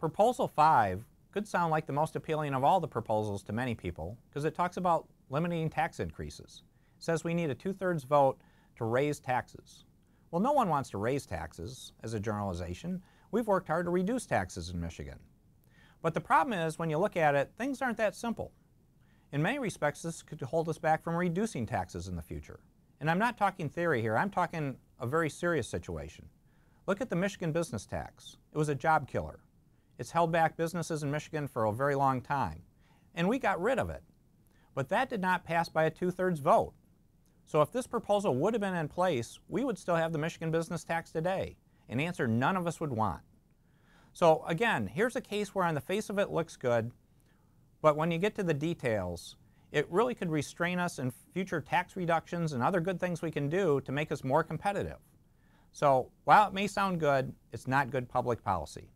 Proposal 5 could sound like the most appealing of all the proposals to many people because it talks about limiting tax increases. It says we need a two-thirds vote to raise taxes. Well, no one wants to raise taxes as a generalization. We've worked hard to reduce taxes in Michigan. But the problem is, when you look at it, things aren't that simple. In many respects, this could hold us back from reducing taxes in the future. And I'm not talking theory here, I'm talking a very serious situation. Look at the Michigan business tax. It was a job killer. It's held back businesses in Michigan for a very long time. And we got rid of it. But that did not pass by a two thirds vote. So if this proposal would have been in place, we would still have the Michigan business tax today, an answer none of us would want. So again, here's a case where on the face of it looks good, but when you get to the details, it really could restrain us in future tax reductions and other good things we can do to make us more competitive. So while it may sound good, it's not good public policy.